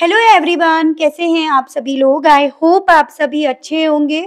Hello everyone कैसे हैं आप सभी लोग आई होप आप सभी अच्छे होंगे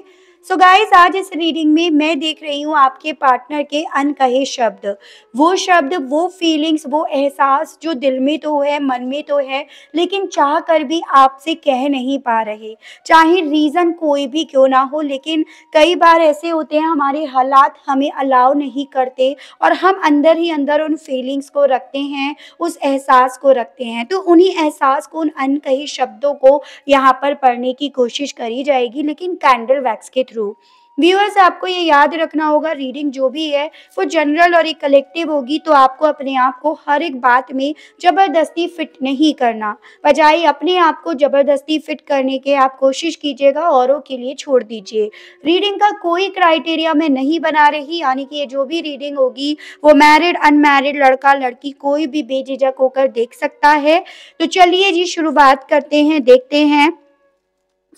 सो so गाइस आज इस रीडिंग में मैं देख रही हूँ आपके पार्टनर के अनकहे शब्द वो शब्द वो फीलिंग्स वो एहसास जो दिल में तो है मन में तो है लेकिन चाह कर भी आपसे कह नहीं पा रहे चाहे रीज़न कोई भी क्यों ना हो लेकिन कई बार ऐसे होते हैं हमारे हालात हमें अलाउ नहीं करते और हम अंदर ही अंदर उन फीलिंग्स को रखते हैं उस एहसास को रखते हैं तो उन्हीं एहसास को उन अनकही शब्दों को यहाँ पर पढ़ने की कोशिश करी जाएगी लेकिन कैंडल वैक्स के थ्रू व्यूअर्स आपको ये याद रखना होगा रीडिंग जो भी है वो जनरल और एक कलेक्टिव होगी तो आपको अपने आप को हर एक बात में ज़बरदस्ती फिट नहीं करना बजाय अपने आप को ज़बरदस्ती फिट करने के आप कोशिश कीजिएगा औरों के लिए छोड़ दीजिए रीडिंग का कोई क्राइटेरिया मैं नहीं बना रही यानी कि ये जो भी रीडिंग होगी वो मैरिड अनमैरिड लड़का लड़की कोई भी बेझिझक होकर देख सकता है तो चलिए जी शुरुआत करते हैं देखते हैं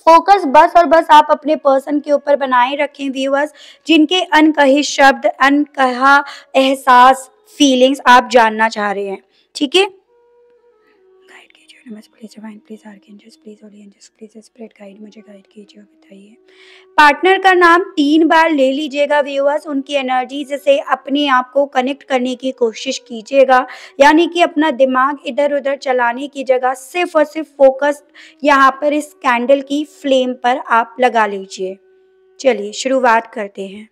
फोकस बस और बस आप अपने पर्सन के ऊपर बनाए रखें व्यूअर्स जिनके अनकहे शब्द अनकहा एहसास फीलिंग्स आप जानना चाह रहे हैं ठीक है very much. Please divine, please archangels, please holy angels, please spirit मुझे गाइड कीजिए और बताइए पार्टनर का नाम तीन बार ले लीजिएगा व्यूअर्स उनकी एनर्जीज से अपने आप को कनेक्ट करने की कोशिश कीजिएगा यानी कि अपना दिमाग इधर उधर चलाने की जगह सिर्फ और सिर्फ फोकस यहाँ पर इस कैंडल की फ्लेम पर आप लगा लीजिए चलिए शुरुआत करते हैं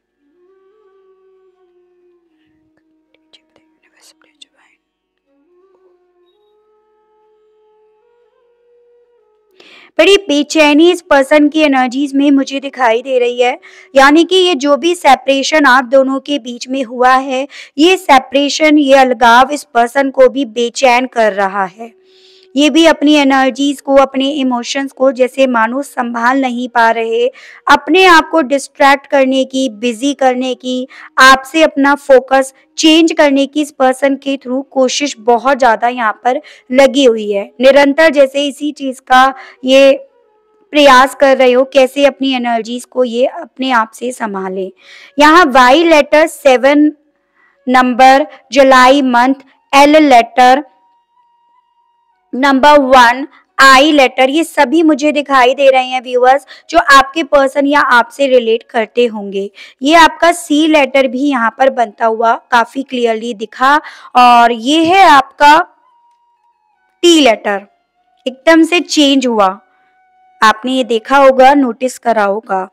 बड़ी बेचैनी इस पर्सन की एनर्जीज में मुझे दिखाई दे रही है यानी कि ये जो भी सेपरेशन आप दोनों के बीच में हुआ है ये सेपरेशन ये अलगाव इस पर्सन को भी बेचैन कर रहा है ये भी अपनी एनर्जीज को अपने इमोशंस को जैसे मानो संभाल नहीं पा रहे अपने आप को डिस्ट्रैक्ट करने की बिजी करने की आपसे अपना फोकस चेंज करने की इस पर्सन के थ्रू कोशिश बहुत ज़्यादा यहाँ पर लगी हुई है निरंतर जैसे इसी चीज़ का ये प्रयास कर रहे हो कैसे अपनी एनर्जीज को ये अपने आप से संभालें यहाँ वाई लेटर सेवन नंबर जुलाई month L letter number one I letter ये सभी मुझे दिखाई दे रहे हैं व्यूअर्स जो आपके पर्सन या आपसे रिलेट करते होंगे ये आपका सी लेटर भी यहाँ पर बनता हुआ काफी क्लियरली दिखा और ये है आपका टी लेटर एकदम से चेंज हुआ आपने ये देखा होगा नोटिस करा होगा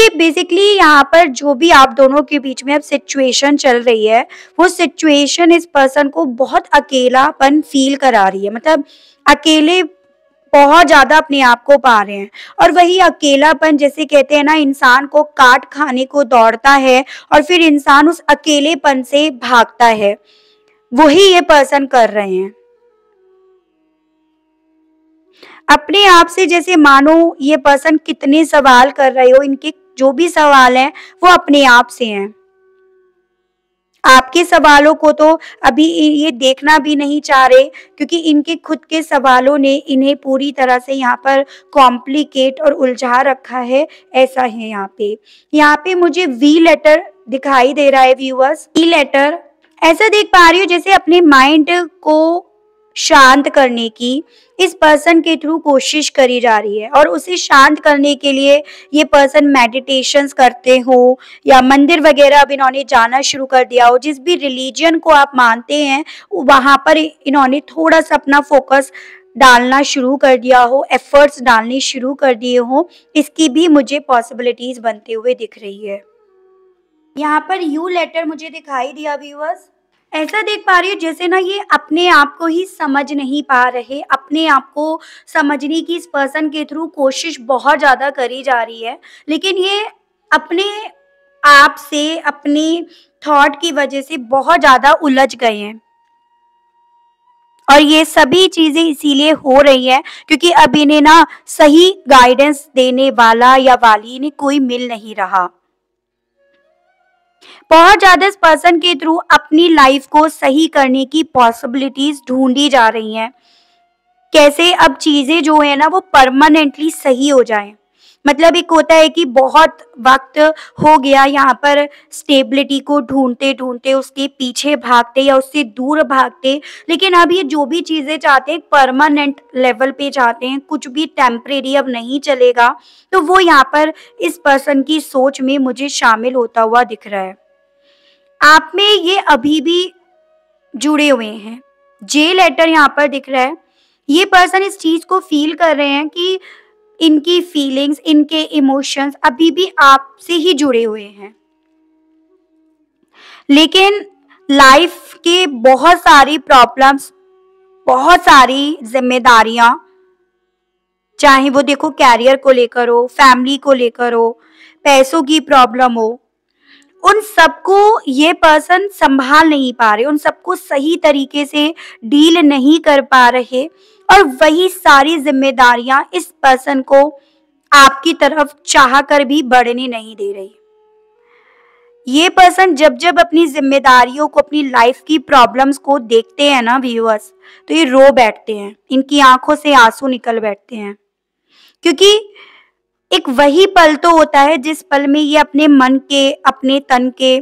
देखिए बेसिकली यहाँ पर जो भी आप दोनों के बीच में अब सिचुएशन चल रही है वो सिचुएशन इस पर्सन को बहुत अकेलापन फील करा रही है मतलब अकेले बहुत ज़्यादा अपने आप को पा रहे हैं और वही अकेलापन जैसे कहते हैं ना इंसान को काट खाने को दौड़ता है और फिर इंसान उस अकेलेपन से भागता है वही ये पर्सन कर रहे हैं अपने आप से जैसे मानो ये पर्सन कितने सवाल कर रहे हो इनके जो भी सवाल है वो अपने आप से हैं आपके सवालों को तो अभी ये देखना भी नहीं चाह रहे क्योंकि इनके खुद के सवालों ने इन्हें पूरी तरह से यहाँ पर कॉम्प्लिकेट और उलझा रखा है ऐसा है यहाँ पे यहाँ पे मुझे वी लेटर दिखाई दे रहा है व्यूअर्स वी लेटर ऐसा देख पा रही हो जैसे अपने माइंड को शांत करने की इस पर्सन के थ्रू कोशिश करी जा रही है और उसे शांत करने के लिए ये पर्सन मेडिटेशन करते हो या मंदिर वगैरह अब इन्होंने जाना शुरू कर दिया हो जिस भी रिलीजन को आप मानते हैं वहां पर इन्होंने थोड़ा सा अपना फोकस डालना शुरू कर दिया हो एफर्ट्स डालने शुरू कर दिए हो इसकी भी मुझे पॉसिबिलिटीज बनते हुए दिख रही है यहाँ पर यू लेटर मुझे दिखाई दिया व्यूवर्स ऐसा देख पा रही हूँ जैसे ना ये अपने आप को ही समझ नहीं पा रहे अपने आप को समझने की इस पर्सन के थ्रू कोशिश बहुत ज़्यादा करी जा रही है लेकिन ये अपने आप से अपने थॉट की वजह से बहुत ज़्यादा उलझ गए हैं और ये सभी चीज़ें इसीलिए हो रही है क्योंकि अब इन्हें ना सही गाइडेंस देने वाला या वाली इन्हें कोई मिल नहीं रहा बहुत ज़्यादा इस पर्सन के थ्रू अपनी लाइफ को सही करने की पॉसिबिलिटीज ढूंढी जा रही हैं कैसे अब चीज़ें जो है ना वो परमानेंटली सही हो जाएं मतलब एक होता है कि बहुत वक्त हो गया यहाँ पर स्टेबिलिटी को ढूंढते ढूंढते उसके पीछे भागते या उससे दूर भागते लेकिन अब ये जो भी चीज़ें चाहते हैं परमानेंट लेवल पे चाहते हैं कुछ भी टेम्परेरी अब नहीं चलेगा तो वो यहाँ पर इस पर्सन की सोच में मुझे शामिल होता हुआ दिख रहा है आप में ये अभी भी जुड़े हुए हैं जे लेटर यहाँ पर दिख रहा है ये पर्सन इस चीज को फील कर रहे हैं कि इनकी फीलिंग्स इनके इमोशंस अभी भी आपसे ही जुड़े हुए हैं लेकिन लाइफ के बहुत सारी प्रॉब्लम्स बहुत सारी जिम्मेदारियां चाहे वो देखो कैरियर को लेकर हो फैमिली को लेकर हो पैसों की प्रॉब्लम हो उन सबको ये पर्सन संभाल नहीं पा रहे उन सबको सही तरीके से डील नहीं कर पा रहे और वही सारी जिम्मेदारियां इस पर्सन को आपकी तरफ चाह कर भी बढ़ने नहीं दे रही ये पर्सन जब जब अपनी जिम्मेदारियों को अपनी लाइफ की प्रॉब्लम्स को देखते हैं ना व्यूअर्स तो ये रो बैठते हैं इनकी आंखों से आंसू निकल बैठते हैं क्योंकि एक वही पल तो होता है जिस पल में ये अपने मन के अपने तन के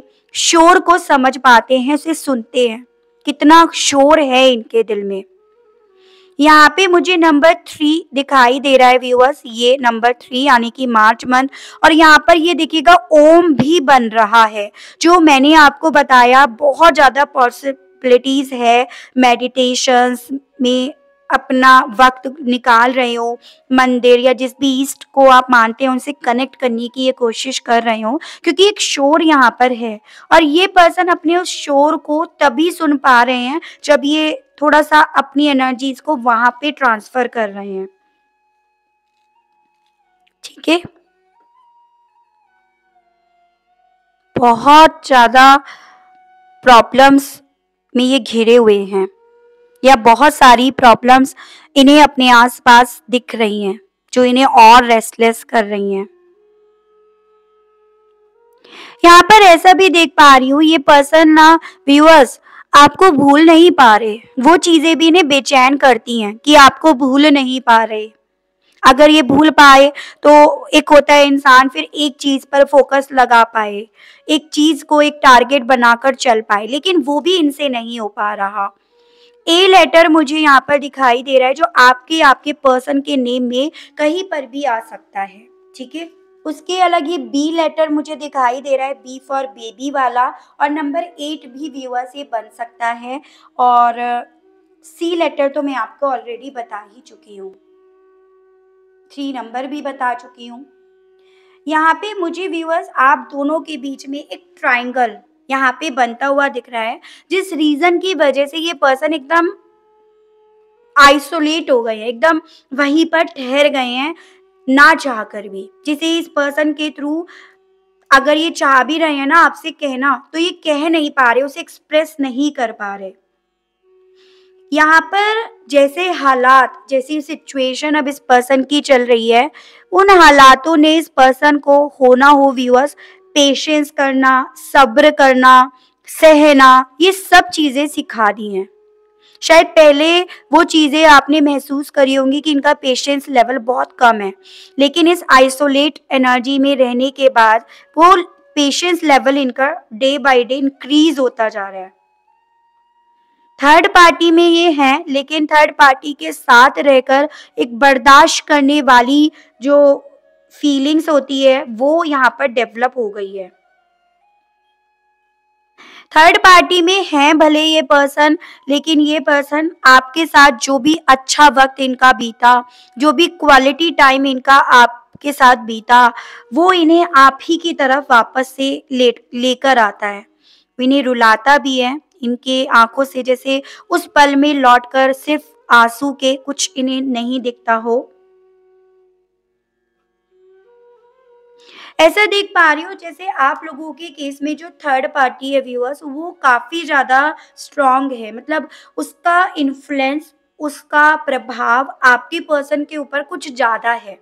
शोर को समझ पाते हैं उसे सुनते हैं कितना शोर है इनके दिल में यहाँ पे मुझे नंबर थ्री दिखाई दे रहा है व्यूअर्स ये नंबर थ्री यानी कि मार्च मंथ और यहाँ पर ये देखिएगा ओम भी बन रहा है जो मैंने आपको बताया बहुत ज़्यादा पॉसिबिलिटीज़ है मेडिटेशंस में अपना वक्त निकाल रहे हो मंदिर या जिस भी ईस्ट को आप मानते हैं उनसे कनेक्ट करने की ये कोशिश कर रहे हो क्योंकि एक शोर यहाँ पर है और ये पर्सन अपने उस शोर को तभी सुन पा रहे हैं जब ये थोड़ा सा अपनी एनर्जीज को वहां पे ट्रांसफर कर रहे हैं ठीक है बहुत ज्यादा प्रॉब्लम्स में ये घिरे हुए हैं या बहुत सारी प्रॉब्लम्स इन्हें अपने आसपास दिख रही हैं जो इन्हें और रेस्टलेस कर रही हैं यहाँ पर ऐसा भी देख पा रही हूँ ये पर्सन ना व्यूअर्स आपको भूल नहीं पा रहे वो चीजें भी इन्हें बेचैन करती हैं कि आपको भूल नहीं पा रहे अगर ये भूल पाए तो एक होता है इंसान फिर एक चीज पर फोकस लगा पाए एक चीज को एक टारगेट बनाकर चल पाए लेकिन वो भी इनसे नहीं हो पा रहा ए लेटर मुझे यहाँ पर दिखाई दे रहा है जो आपके आपके पर्सन के नेम में कहीं पर भी आ सकता है ठीक है उसके अलग ये बी लेटर मुझे दिखाई दे रहा है बी फॉर बेबी वाला और नंबर एट भी व्यूअर से बन सकता है और सी लेटर तो मैं आपको ऑलरेडी बता ही चुकी हूँ थ्री नंबर भी बता चुकी हूँ यहाँ पे मुझे व्यूअर्स आप दोनों के बीच में एक ट्राइंगल यहाँ पे बनता हुआ दिख रहा है जिस रीजन की वजह से ये पर्सन एकदम आइसोलेट हो गए हैं एकदम वहीं पर ठहर गए हैं ना चाह कर भी जिसे इस पर्सन के थ्रू अगर ये चाह भी रहे हैं ना आपसे कहना तो ये कह नहीं पा रहे उसे एक्सप्रेस नहीं कर पा रहे यहाँ पर जैसे हालात जैसी सिचुएशन अब इस पर्सन की चल रही है उन हालातों ने इस पर्सन को होना हो व्यूअर्स पेशेंस करना सब्र करना सहना ये सब चीज़ें सिखा दी हैं शायद पहले वो चीज़ें आपने महसूस करी होंगी कि इनका पेशेंस लेवल बहुत कम है लेकिन इस आइसोलेट एनर्जी में रहने के बाद वो पेशेंस लेवल इनका डे बाय डे इंक्रीज होता जा रहा है थर्ड पार्टी में ये है लेकिन थर्ड पार्टी के साथ रहकर एक बर्दाश्त करने वाली जो फीलिंग्स होती है वो यहाँ पर डेवलप हो गई है थर्ड पार्टी में है भले ये पर्सन लेकिन ये पर्सन आपके साथ जो भी अच्छा वक्त इनका बीता जो भी क्वालिटी टाइम इनका आपके साथ बीता वो इन्हें आप ही की तरफ वापस से ले लेकर आता है इन्हें रुलाता भी है इनके आंखों से जैसे उस पल में लौटकर सिर्फ आंसू के कुछ इन्हें नहीं दिखता हो ऐसा देख पा रही हूँ जैसे आप लोगों के केस में जो थर्ड पार्टी है व्यूअर्स वो काफ़ी ज़्यादा स्ट्रांग है मतलब उसका इन्फ्लुएंस उसका प्रभाव आपकी पर्सन के ऊपर कुछ ज़्यादा है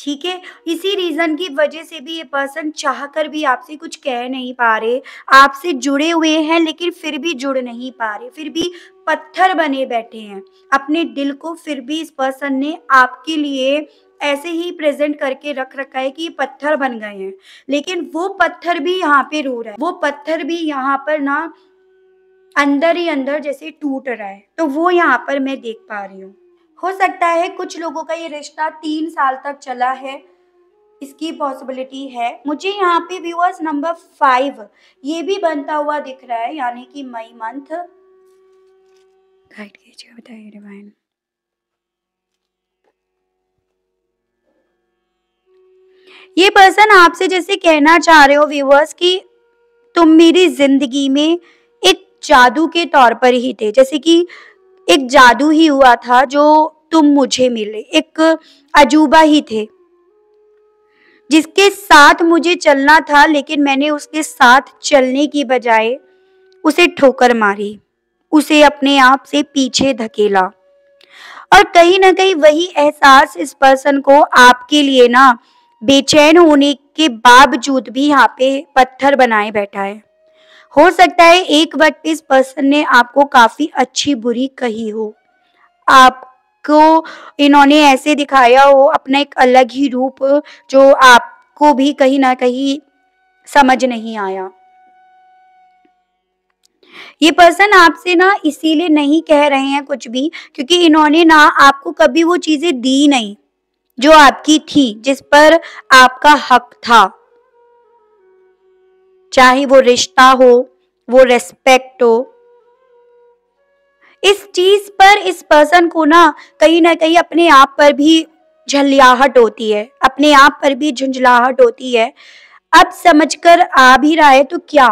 ठीक है इसी रीज़न की वजह से भी ये पर्सन चाह कर भी आपसे कुछ कह नहीं पा रहे आपसे जुड़े हुए हैं लेकिन फिर भी जुड़ नहीं पा रहे फिर भी पत्थर बने बैठे हैं अपने दिल को फिर भी इस पर्सन ने आपके लिए ऐसे ही प्रेजेंट करके रख रखा है कि ये पत्थर बन गए हैं लेकिन वो पत्थर भी यहाँ पे रो रहा है वो पत्थर भी यहाँ पर ना अंदर ही अंदर जैसे टूट रहा है तो वो यहाँ पर मैं देख पा रही हूँ हो सकता है कुछ लोगों का ये रिश्ता तीन साल तक चला है इसकी पॉसिबिलिटी है मुझे यहाँ पे व्यूअर्स नंबर फाइव ये भी बनता हुआ दिख रहा है यानी कि मई मंथ गाइड कीजिए बताइए डिवाइन ये पर्सन आपसे जैसे कहना चाह रहे हो व्यूवर्स कि तुम मेरी जिंदगी में एक जादू के तौर पर ही थे जैसे कि एक जादू ही हुआ था जो तुम मुझे मिले एक अजूबा ही थे जिसके साथ मुझे चलना था लेकिन मैंने उसके साथ चलने की बजाय उसे ठोकर मारी उसे अपने आप से पीछे धकेला और कहीं ना कहीं वही एहसास इस पर्सन को आपके लिए ना बेचैन होने के बावजूद भी यहाँ पे पत्थर बनाए बैठा है हो सकता है एक वक्त इस पर्सन ने आपको काफी अच्छी बुरी कही हो आपको इन्होंने ऐसे दिखाया हो अपना एक अलग ही रूप जो आपको भी कहीं ना कहीं समझ नहीं आया ये पर्सन आपसे ना इसीलिए नहीं कह रहे हैं कुछ भी क्योंकि इन्होंने ना आपको कभी वो चीजें दी नहीं जो आपकी थी जिस पर आपका हक था चाहे वो रिश्ता हो वो रेस्पेक्ट हो इस चीज पर इस पर्सन को ना कहीं ना कहीं अपने आप पर भी झलियाहट होती है अपने आप पर भी झुंझलाहट होती है अब समझकर आ भी रहा है तो क्या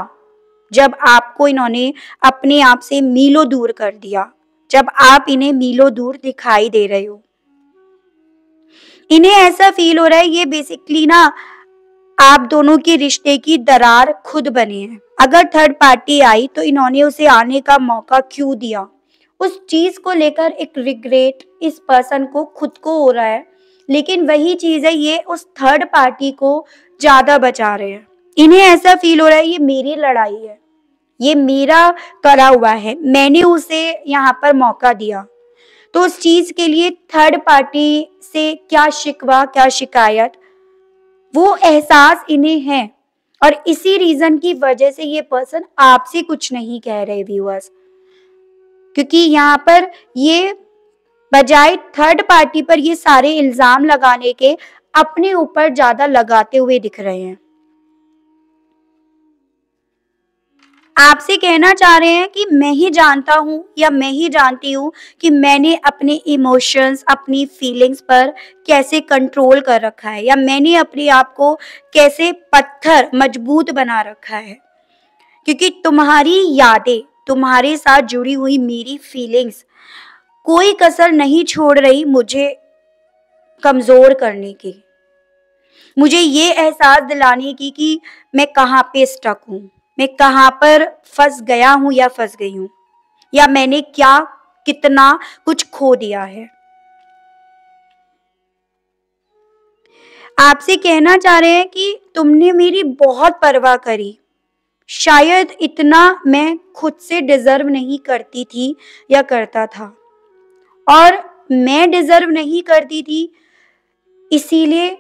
जब आपको इन्होंने अपने आप से मीलों दूर कर दिया जब आप इन्हें मीलों दूर दिखाई दे रहे हो इन्हें ऐसा फील हो रहा है ये बेसिकली ना आप दोनों के रिश्ते की दरार खुद बनी है अगर थर्ड पार्टी आई तो इन्होंने उसे आने का मौका क्यों दिया उस चीज को लेकर एक रिग्रेट इस पर्सन को खुद को हो रहा है लेकिन वही चीज है ये उस थर्ड पार्टी को ज्यादा बचा रहे हैं इन्हें ऐसा फील हो रहा है ये मेरी लड़ाई है ये मेरा करा हुआ है मैंने उसे यहाँ पर मौका दिया तो उस चीज के लिए थर्ड पार्टी से क्या शिकवा क्या शिकायत वो एहसास इन्हें है और इसी रीजन की वजह से ये पर्सन आपसे कुछ नहीं कह रहे व्यूअर्स क्योंकि यहाँ पर ये बजाय थर्ड पार्टी पर ये सारे इल्जाम लगाने के अपने ऊपर ज्यादा लगाते हुए दिख रहे हैं आपसे कहना चाह रहे हैं कि मैं ही जानता हूँ या मैं ही जानती हूँ कि मैंने अपने इमोशंस अपनी फीलिंग्स पर कैसे कंट्रोल कर रखा है या मैंने अपने आप को कैसे पत्थर मजबूत बना रखा है क्योंकि तुम्हारी यादें तुम्हारे साथ जुड़ी हुई मेरी फीलिंग्स कोई कसर नहीं छोड़ रही मुझे कमज़ोर करने की मुझे ये एहसास दिलाने की कि मैं कहाँ पे स्टक हूँ मैं कहाँ पर फंस गया हूं या फंस गई हूं या मैंने क्या कितना कुछ खो दिया है आपसे कहना चाह रहे हैं कि तुमने मेरी बहुत परवाह करी शायद इतना मैं खुद से डिजर्व नहीं करती थी या करता था और मैं डिजर्व नहीं करती थी इसीलिए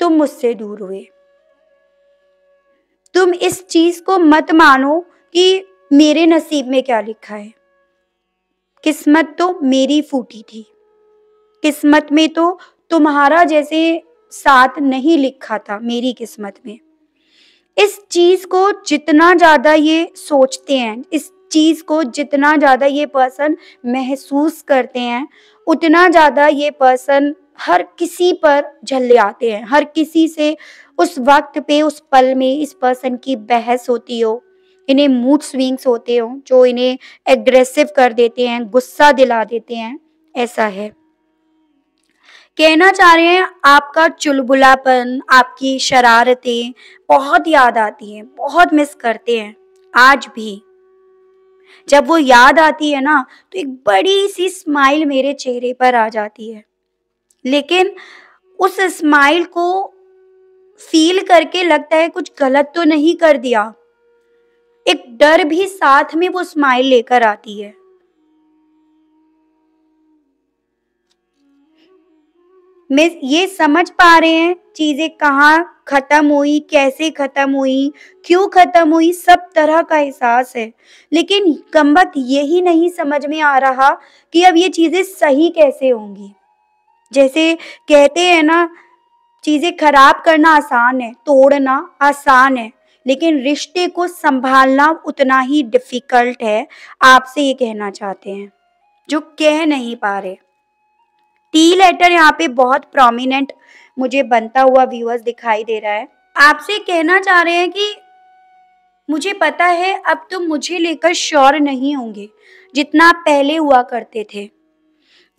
तुम मुझसे दूर हुए तुम इस चीज को मत मानो कि मेरे नसीब में क्या लिखा है किस्मत तो मेरी फूटी थी किस्मत में तो तुम्हारा जैसे साथ नहीं लिखा था मेरी किस्मत में इस चीज को जितना ज्यादा ये सोचते हैं इस चीज को जितना ज्यादा ये पर्सन महसूस करते हैं उतना ज्यादा ये पर्सन हर किसी पर झल्ले आते हैं हर किसी से उस वक्त पे उस पल में इस पर्सन की बहस होती हो इन्हें मूड स्विंग्स होते हो जो इन्हें एग्रेसिव कर देते हैं गुस्सा दिला देते हैं ऐसा है कहना चाह रहे हैं आपका चुलबुलापन आपकी शरारतें बहुत याद आती हैं बहुत मिस करते हैं आज भी जब वो याद आती है ना तो एक बड़ी सी स्माइल मेरे चेहरे पर आ जाती है लेकिन उस स्माइल को फील करके लगता है कुछ गलत तो नहीं कर दिया एक डर भी साथ में वो स्माइल लेकर आती है मैं ये समझ पा रहे हैं चीजें कहाँ खत्म हुई कैसे खत्म हुई क्यों खत्म हुई सब तरह का एहसास है लेकिन कम्बक यही नहीं समझ में आ रहा कि अब ये चीजें सही कैसे होंगी जैसे कहते हैं ना चीज़ें खराब करना आसान है तोड़ना आसान है लेकिन रिश्ते को संभालना उतना ही डिफ़िकल्ट है आपसे ये कहना चाहते हैं जो कह नहीं पा रहे टी लेटर यहाँ पे बहुत प्रोमिनेंट मुझे बनता हुआ व्यूअर्स दिखाई दे रहा है आपसे कहना चाह रहे हैं कि मुझे पता है अब तुम तो मुझे लेकर श्योर नहीं होंगे जितना पहले हुआ करते थे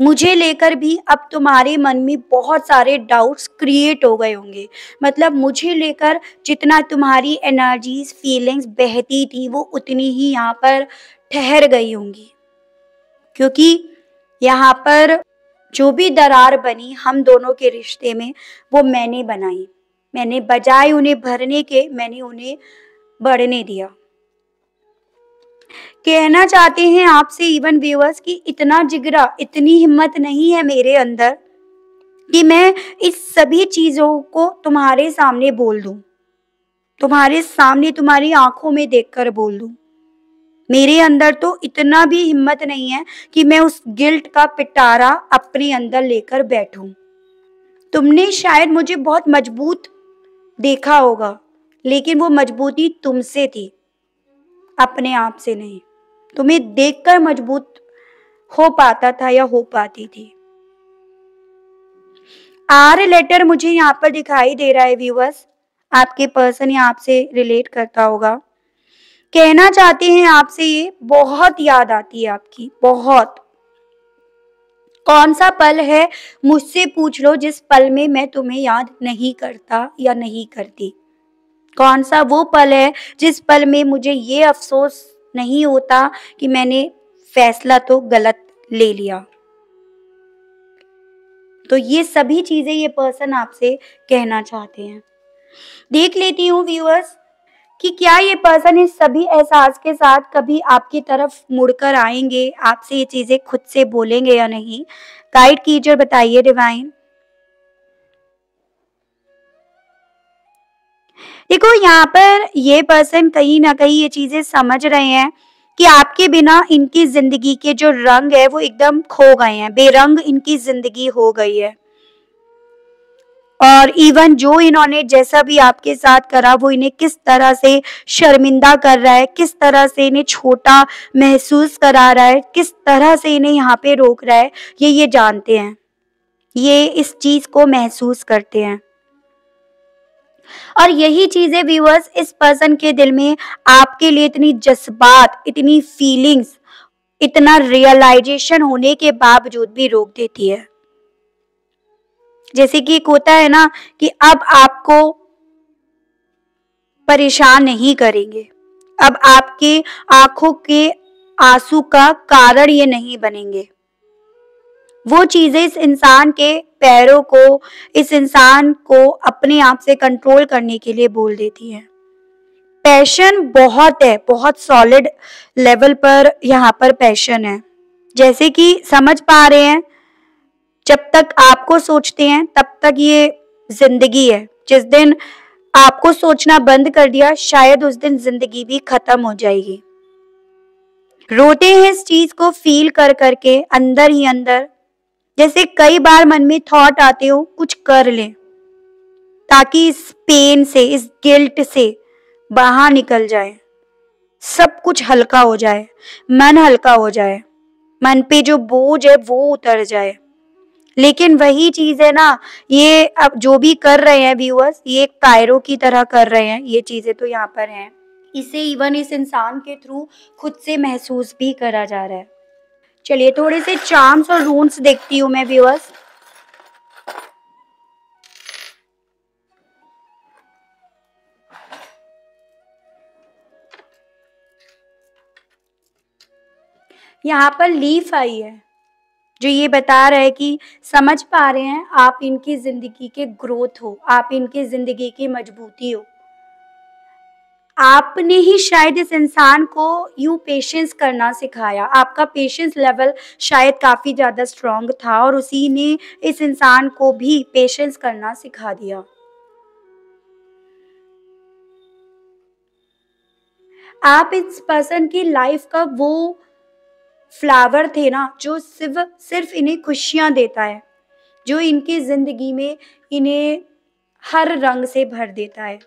मुझे लेकर भी अब तुम्हारे मन में बहुत सारे डाउट्स क्रिएट हो गए होंगे मतलब मुझे लेकर जितना तुम्हारी एनर्जीज फीलिंग्स बहती थी वो उतनी ही यहाँ पर ठहर गई होंगी क्योंकि यहाँ पर जो भी दरार बनी हम दोनों के रिश्ते में वो मैंने बनाई मैंने बजाय उन्हें भरने के मैंने उन्हें बढ़ने दिया कहना चाहते हैं आपसे इवन व्यूअर्स कि इतना जिगरा इतनी हिम्मत नहीं है मेरे अंदर कि मैं इस सभी चीज़ों को तुम्हारे सामने बोल दूं तुम्हारे सामने तुम्हारी आंखों में देखकर बोल दूं मेरे अंदर तो इतना भी हिम्मत नहीं है कि मैं उस गिल्ट का पिटारा अपने अंदर लेकर बैठूं तुमने शायद मुझे बहुत मजबूत देखा होगा लेकिन वो मजबूती तुमसे थी अपने आप से नहीं तुम्हें देखकर मजबूत हो पाता था या हो पाती थी आर लेटर मुझे यहाँ पर दिखाई दे रहा है व्यूवर्स आपके पर्सन या आपसे रिलेट करता होगा कहना चाहते हैं आपसे ये बहुत याद आती है आपकी बहुत कौन सा पल है मुझसे पूछ लो जिस पल में मैं तुम्हें याद नहीं करता या नहीं करती कौन सा वो पल है जिस पल में मुझे ये अफसोस नहीं होता कि मैंने फैसला तो गलत ले लिया तो ये सभी चीजें ये पर्सन आपसे कहना चाहते हैं देख लेती हूँ व्यूअर्स कि क्या ये पर्सन इस सभी एहसास के साथ कभी आपकी तरफ मुड़कर आएंगे आपसे ये चीजें खुद से बोलेंगे या नहीं गाइड कीजिए बताइए डिवाइन देखो यहाँ पर ये पर्सन कहीं ना कहीं ये चीजें समझ रहे हैं कि आपके बिना इनकी जिंदगी के जो रंग है वो एकदम खो गए हैं बेरंग इनकी जिंदगी हो गई है और इवन जो इन्होंने जैसा भी आपके साथ करा वो इन्हें किस तरह से शर्मिंदा कर रहा है किस तरह से इन्हें छोटा महसूस करा रहा है किस तरह से इन्हें यहाँ पे रोक रहा है ये ये जानते हैं ये इस चीज़ को महसूस करते हैं और यही चीज़ें व्यूअर्स इस पर्सन के दिल में आपके लिए इतनी जज्बात इतनी फीलिंग्स इतना रियलाइजेशन होने के बावजूद भी रोक देती है जैसे कि एक होता है ना कि अब आपको परेशान नहीं करेंगे अब आपके आंखों के आंसू का कारण ये नहीं बनेंगे वो चीज़ें इस इंसान के पैरों को इस इंसान को अपने आप से कंट्रोल करने के लिए बोल देती हैं पैशन बहुत है बहुत सॉलिड लेवल पर यहाँ पर पैशन है जैसे कि समझ पा रहे हैं जब तक आपको सोचते हैं तब तक ये जिंदगी है जिस दिन आपको सोचना बंद कर दिया शायद उस दिन जिंदगी भी खत्म हो जाएगी रोते हैं इस चीज को फील कर करके अंदर ही अंदर जैसे कई बार मन में थॉट आते हो कुछ कर ले ताकि इस पेन से इस गिल्ट से बाहर निकल जाए सब कुछ हल्का हो जाए मन हल्का हो जाए मन पे जो बोझ है वो उतर जाए लेकिन वही चीज है ना ये अब जो भी कर रहे हैं व्यूअर्स ये एक की तरह कर रहे हैं ये चीजें तो यहाँ पर हैं इसे इवन इस इंसान के थ्रू खुद से महसूस भी करा जा रहा है चलिए थोड़े से चार्म्स और रून्स देखती हूँ मैं व्यूअर्स यहाँ पर लीफ आई है जो ये बता रहा है कि समझ पा रहे हैं आप इनकी ज़िंदगी के ग्रोथ हो आप इनकी ज़िंदगी की मजबूती हो आपने ही शायद इस इंसान को यू पेशेंस करना सिखाया आपका पेशेंस लेवल शायद काफ़ी ज़्यादा स्ट्रॉन्ग था और उसी ने इस इंसान को भी पेशेंस करना सिखा दिया आप इस पर्सन की लाइफ का वो फ्लावर थे ना जो सिर्फ सिर्फ इन्हें खुशियां देता है जो इनकी ज़िंदगी में इन्हें हर रंग से भर देता है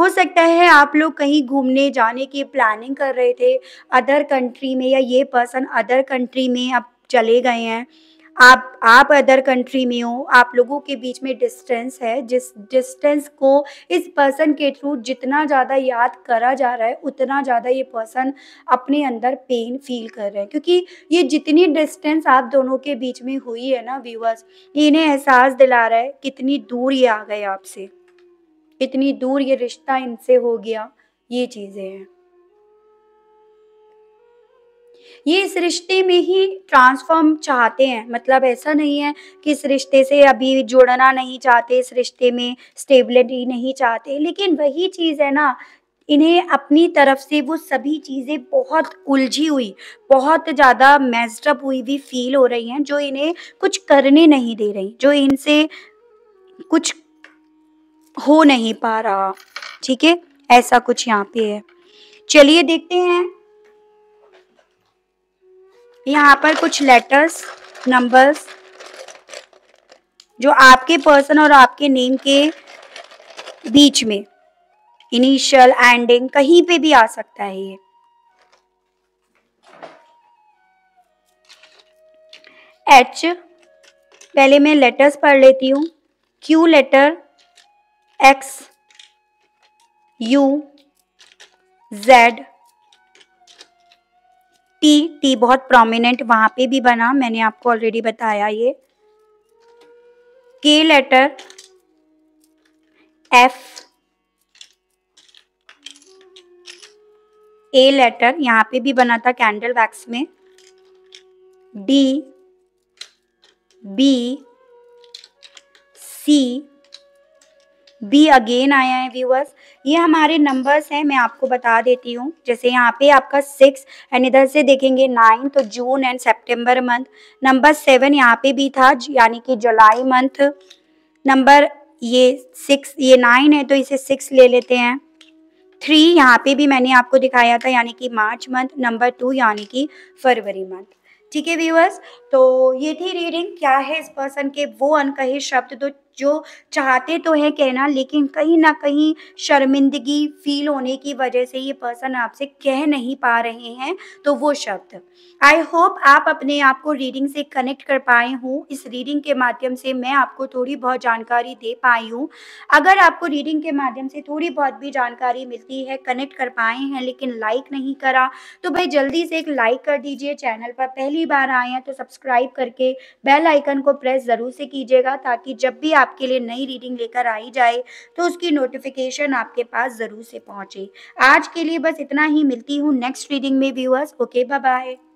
हो सकता है आप लोग कहीं घूमने जाने की प्लानिंग कर रहे थे अदर कंट्री में या ये पर्सन अदर कंट्री में अब चले गए हैं आप आप अदर कंट्री में हो आप लोगों के बीच में डिस्टेंस है जिस डिस्टेंस को इस पर्सन के थ्रू जितना ज़्यादा याद करा जा रहा है उतना ज़्यादा ये पर्सन अपने अंदर पेन फील कर रहे हैं क्योंकि ये जितनी डिस्टेंस आप दोनों के बीच में हुई है ना व्यूअर्स इन्हें एहसास दिला रहा है कितनी दूर ये आ गए आपसे इतनी दूर ये रिश्ता इनसे हो गया ये चीजें हैं ये इस रिश्ते में ही ट्रांसफॉर्म चाहते हैं मतलब ऐसा नहीं है कि इस रिश्ते से अभी जुड़ना नहीं चाहते इस रिश्ते में स्टेबिलिटी नहीं चाहते लेकिन वही चीज़ है ना इन्हें अपनी तरफ से वो सभी चीज़ें बहुत उलझी हुई बहुत ज़्यादा मेजडअप हुई भी फील हो रही हैं जो इन्हें कुछ करने नहीं दे रही जो इनसे कुछ हो नहीं पा रहा ठीक है ऐसा कुछ यहाँ पे है चलिए देखते हैं यहाँ पर कुछ लेटर्स नंबर्स जो आपके पर्सन और आपके नेम के बीच में इनिशियल एंडिंग कहीं पे भी आ सकता है ये एच पहले मैं लेटर्स पढ़ लेती हूँ Q letter X U Z T T बहुत प्रोमिनेंट वहां पे भी बना मैंने आपको ऑलरेडी बताया ये के लेटर एफ ए लेटर यहां पे भी बना था कैंडल वैक्स में D B C B again आया है व्यूअर्स ये हमारे नंबर्स हैं मैं आपको बता देती हूँ जैसे यहाँ पे आपका सिक्स एंड इधर से देखेंगे नाइन तो June and September month number seven यहाँ पे भी था यानी कि जुलाई मंथ नंबर ये सिक्स ये नाइन है तो इसे सिक्स ले लेते हैं थ्री यहाँ पे भी मैंने आपको दिखाया था यानी कि मार्च मंथ नंबर टू यानी कि फरवरी मंथ ठीक है व्यूअर्स तो ये थी रीडिंग क्या है इस पर्सन के वो अनकहे शब्द तो जो चाहते तो है कहना लेकिन कहीं ना कहीं शर्मिंदगी फील होने की वजह से ये पर्सन आपसे कह नहीं पा रहे हैं तो वो शब्द आई होप आप अपने आप को रीडिंग से कनेक्ट कर पाए हूँ इस रीडिंग के माध्यम से मैं आपको थोड़ी बहुत जानकारी दे पाई हूँ अगर आपको रीडिंग के माध्यम से थोड़ी बहुत भी जानकारी मिलती है कनेक्ट कर पाए हैं लेकिन लाइक नहीं करा तो भाई जल्दी से एक लाइक कर दीजिए चैनल पर पहली बार आए हैं तो सब्सक्राइब करके बेल आइकन को प्रेस ज़रूर से कीजिएगा ताकि जब भी आप आपके लिए नई रीडिंग लेकर आई जाए तो उसकी नोटिफिकेशन आपके पास ज़रूर से पहुंचे आज के लिए बस इतना ही मिलती हूँ नेक्स्ट रीडिंग में व्यूअर्स ओके बाय